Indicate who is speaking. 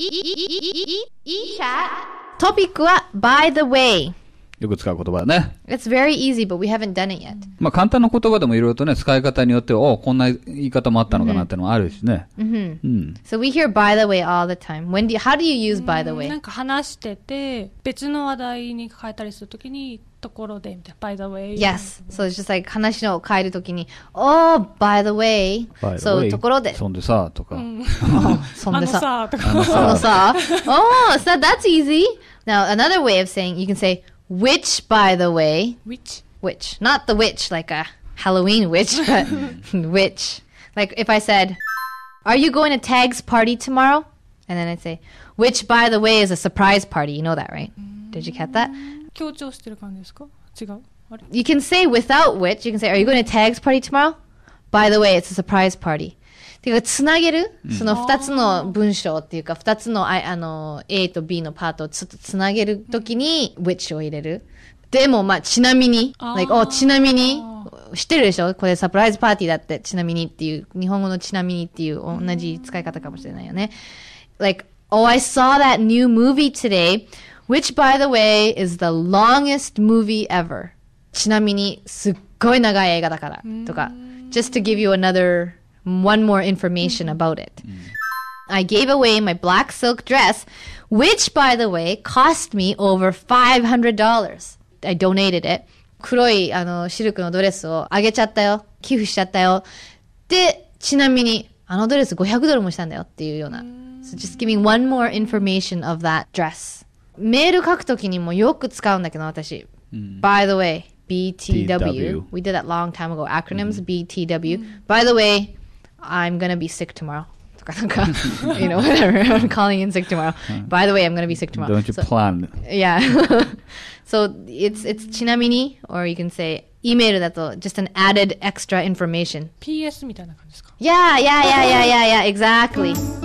Speaker 1: e e e e e よく使う言葉だね。It's very easy, but we haven't done it yet. まあ簡単な言葉でもいろいろとね、使い方によっては、おこんな言い方もあったのかなってのもあるしね。Mm-hmm. うん。So we hear by the way all the time. When do you, how do you use by the way? なんか話してて、別の話題に変えたりするときに、ところで、みたいな。by the way. Yes. So it's just like 話を変えるときに、oh, by the way. By the way. そう、ところで。そんでさ、とか。うん、そんでさ。あのさ、とか。そのさ。oh, so that's easy. Now, another way of saying, you can say, Which, by the way, which which not the witch like a Halloween witch, but which like if I said, "Are you going to Tag's party tomorrow?" and then I'd say, "Which, by the way, is a surprise party." You know that, right? Did you get that? Mm. You can say without which. You can say, "Are you going to Tag's party tomorrow?" By the way, it's a surprise party. ていうか、つなげる、うん、その2つの文章っていうか、2つの、ああの、A と B のパートをつつなげるときに、which を入れる。でも、まあ、ちなみに、like, お、ちなみに、知ってるでしょこれサプライズパーティーだって、ちなみにっていう、日本語のちなみにっていう同じ使い方かもしれないよね。Like, oh, I saw that new movie today, which by the way is the longest movie ever. ちなみに、すっごい長い映画だから、とか。Just to give you another one more information mm. about it. Mm. I gave away my black silk dress, which, by the way, cost me over $500. I donated it. 黒いあのシルクのドレスをあげちゃったよ。寄付しちゃったよ。で、ちなみに、あのドレス500ドルもしたんだよっていうような。So just giving one more information of that dress. メール書くときにもよく使うんだけど、私。Mm. By the way, BTW. BW. We did that long time ago. Acronyms, mm. BTW. Mm. By the way, I'm gonna be sick tomorrow. you know, whatever. I'm calling in sick tomorrow. By the way, I'm gonna be sick tomorrow. Don't you so, plan? Yeah. so it's it's chinamini, or you can say email That's just an added extra information. P.S. Yeah, yeah, yeah, yeah, yeah, yeah. Exactly.